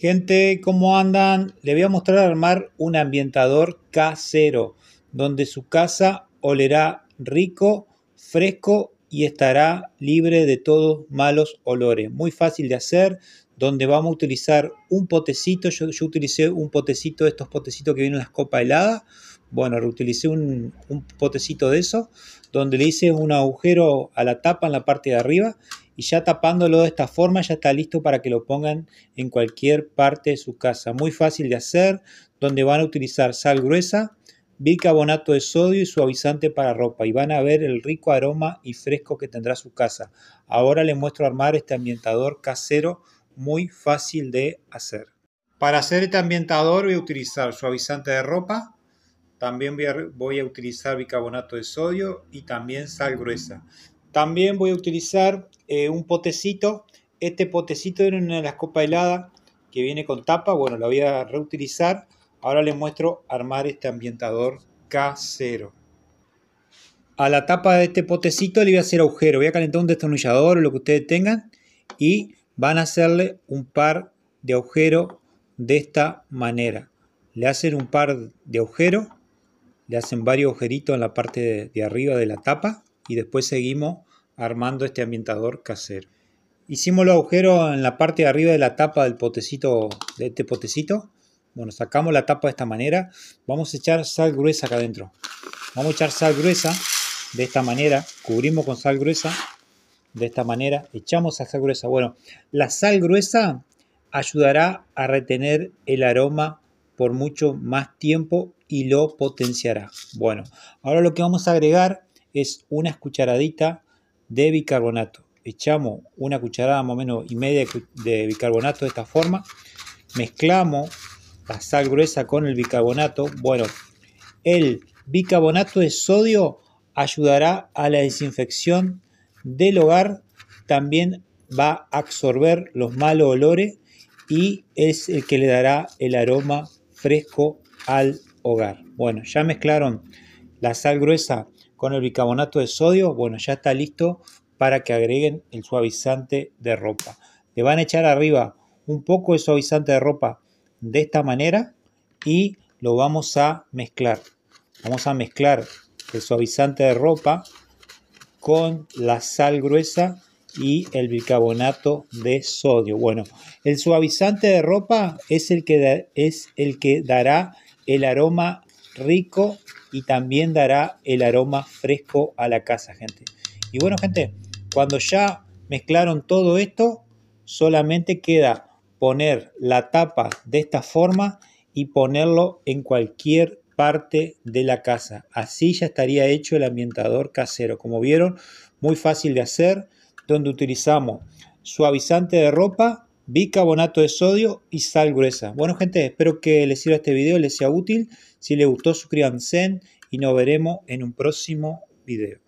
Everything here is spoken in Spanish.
Gente, ¿cómo andan? Le voy a mostrar armar un ambientador casero, donde su casa olerá rico, fresco y estará libre de todos malos olores. Muy fácil de hacer, donde vamos a utilizar un potecito. Yo, utilicé un potecito, de estos potecitos que vienen en las copas heladas. Bueno, reutilicé un, un potecito de eso, donde le hice un agujero a la tapa en la parte de arriba y ya tapándolo de esta forma ya está listo para que lo pongan en cualquier parte de su casa. Muy fácil de hacer, donde van a utilizar sal gruesa, bicarbonato de sodio y suavizante para ropa y van a ver el rico aroma y fresco que tendrá su casa. Ahora les muestro armar este ambientador casero muy fácil de hacer. Para hacer este ambientador voy a utilizar suavizante de ropa, también voy a, voy a utilizar bicarbonato de sodio y también sal gruesa. También voy a utilizar eh, un potecito. Este potecito era una de las copas heladas que viene con tapa. Bueno, la voy a reutilizar. Ahora les muestro armar este ambientador casero. A la tapa de este potecito le voy a hacer agujero. Voy a calentar un destornillador o lo que ustedes tengan. Y van a hacerle un par de agujeros de esta manera. Le hacen un par de agujeros. Le hacen varios agujeritos en la parte de arriba de la tapa. Y después seguimos armando este ambientador casero. Hicimos los agujero en la parte de arriba de la tapa del potecito, de este potecito. Bueno, sacamos la tapa de esta manera. Vamos a echar sal gruesa acá adentro. Vamos a echar sal gruesa de esta manera. Cubrimos con sal gruesa de esta manera. Echamos sal gruesa. Bueno, la sal gruesa ayudará a retener el aroma por mucho más tiempo y lo potenciará. Bueno, ahora lo que vamos a agregar es una cucharadita de bicarbonato. Echamos una cucharada más o menos y media de bicarbonato de esta forma. Mezclamos la sal gruesa con el bicarbonato. Bueno, el bicarbonato de sodio ayudará a la desinfección del hogar. También va a absorber los malos olores y es el que le dará el aroma fresco al hogar. Bueno, ya mezclaron la sal gruesa con el bicarbonato de sodio, bueno, ya está listo para que agreguen el suavizante de ropa. Le van a echar arriba un poco de suavizante de ropa de esta manera y lo vamos a mezclar. Vamos a mezclar el suavizante de ropa con la sal gruesa y el bicarbonato de sodio. Bueno, el suavizante de ropa es el que, es el que dará el aroma rico y también dará el aroma fresco a la casa, gente. Y bueno, gente, cuando ya mezclaron todo esto, solamente queda poner la tapa de esta forma y ponerlo en cualquier parte de la casa. Así ya estaría hecho el ambientador casero. Como vieron, muy fácil de hacer, donde utilizamos suavizante de ropa bicarbonato de sodio y sal gruesa. Bueno gente, espero que les sirva este video, les sea útil. Si les gustó suscríbanse y nos veremos en un próximo video.